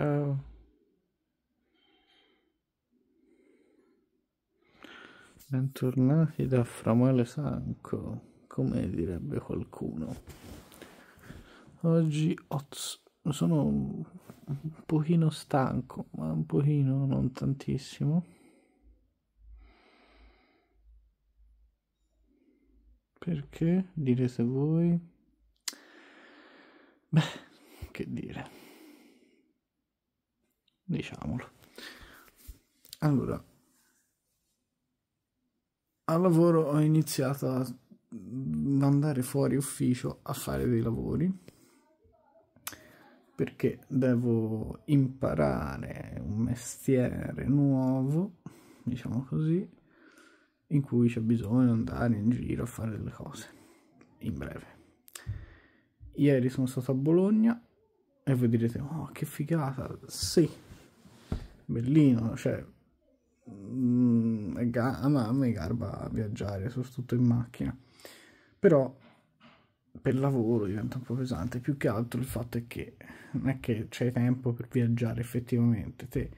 Oh. Bentornati da Framuele Sanco, come direbbe qualcuno. Oggi oz, sono un pochino stanco, ma un pochino, non tantissimo. Perché direte voi? Beh, diciamolo. Allora, al lavoro ho iniziato ad mm, andare fuori ufficio a fare dei lavori perché devo imparare un mestiere nuovo, diciamo così, in cui c'è bisogno di andare in giro a fare delle cose, in breve. Ieri sono stato a Bologna e voi direte, oh che figata, sì, bellino, cioè, mh, mm, a me garba viaggiare, soprattutto in macchina, però per lavoro diventa un po' pesante, più che altro il fatto è che non è che c'è tempo per viaggiare effettivamente, te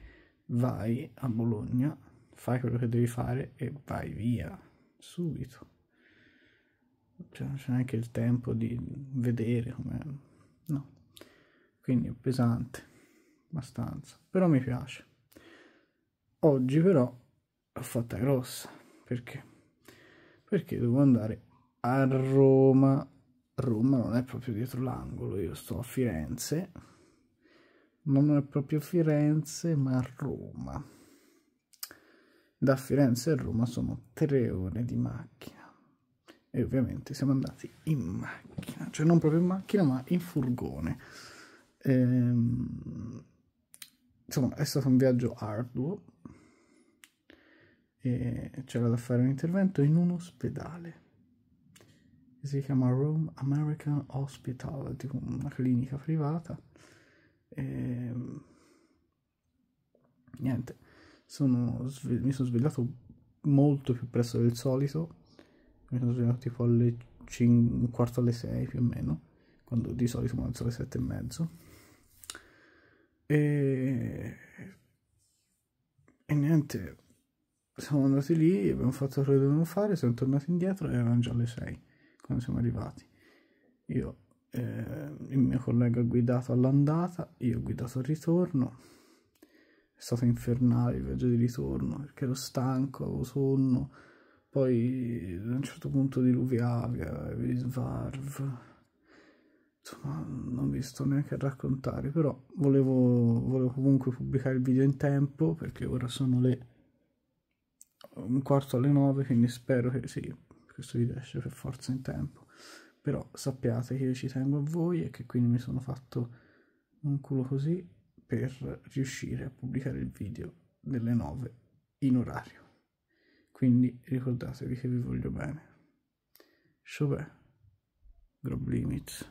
vai a Bologna, fai quello che devi fare e vai via subito. Cioè, non c'è neanche il tempo di vedere come... no. Quindi è pesante, abbastanza, però mi piace oggi però l'ho fatta grossa perché perché devo andare a Roma Roma non è proprio dietro l'angolo io sto a Firenze ma non è proprio Firenze ma Roma da Firenze a Roma sono tre ore di macchina e ovviamente siamo andati in macchina cioè non proprio in macchina ma in furgone ehm, insomma è stato un viaggio arduo e c'era da fare un intervento in un ospedale che si chiama Rome American Hospital, tipo una clinica privata. E... Niente, sono sve- mi sono svegliato molto più presto del solito, mi sono svegliato tipo alle 5, quarto alle 6 più o meno, quando di solito mi alzo alle 7 e mezzo. E, e niente, siamo andati lì, abbiamo fatto quello che dovevamo fare, siamo tornati indietro e erano già le 6 quando siamo arrivati. Io, eh, il mio collega ha guidato all'andata, io ho guidato al ritorno. È stato infernale il viaggio di ritorno perché ero stanco, avevo sonno. Poi a un certo punto diluviava, avevi svarv. Insomma, non vi sto neanche a raccontare, però volevo, volevo comunque pubblicare il video in tempo perché ora sono le un quarto alle nove, quindi spero che sì, questo video esce per forza in tempo. Però sappiate che io ci tengo a voi e che quindi mi sono fatto un culo così per riuscire a pubblicare il video delle 9 in orario. Quindi ricordatevi che vi voglio bene. Chauvet, Grob Limits.